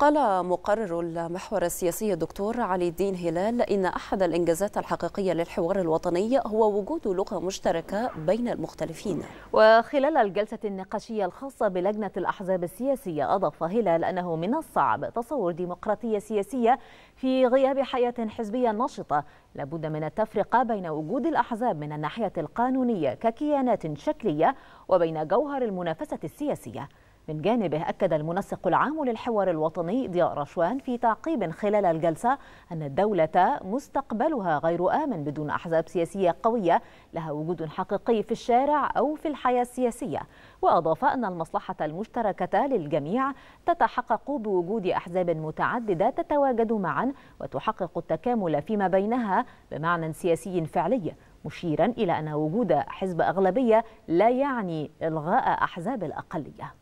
قال مقرر المحور السياسي الدكتور علي الدين هلال إن أحد الإنجازات الحقيقية للحوار الوطني هو وجود لغة مشتركة بين المختلفين وخلال الجلسة النقاشية الخاصة بلجنة الأحزاب السياسية أضاف هلال أنه من الصعب تصور ديمقراطية سياسية في غياب حياة حزبية نشطة لابد من التفرقة بين وجود الأحزاب من الناحية القانونية ككيانات شكلية وبين جوهر المنافسة السياسية من جانبه أكد المنسق العام للحوار الوطني ضياء رشوان في تعقيب خلال الجلسة أن الدولة مستقبلها غير آمن بدون أحزاب سياسية قوية لها وجود حقيقي في الشارع أو في الحياة السياسية وأضاف أن المصلحة المشتركة للجميع تتحقق بوجود أحزاب متعددة تتواجد معا وتحقق التكامل فيما بينها بمعنى سياسي فعلي مشيرا إلى أن وجود حزب أغلبية لا يعني إلغاء أحزاب الأقلية